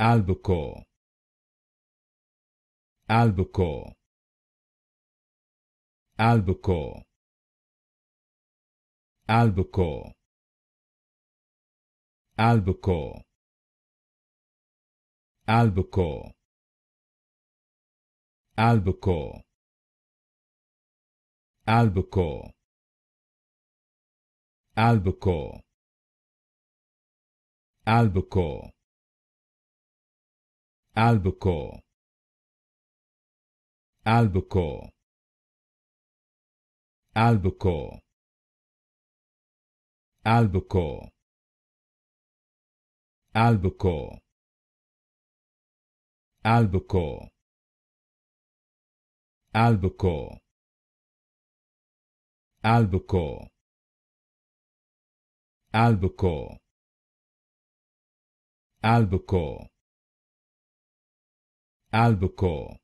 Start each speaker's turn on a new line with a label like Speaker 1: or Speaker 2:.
Speaker 1: Albacore Albacore Albacore Albacore Albacore Albacore Albacore Albacore Albacore Albacore albacore albacore albacore albacore albacore albacore albacore albacore albacore albacore Albacore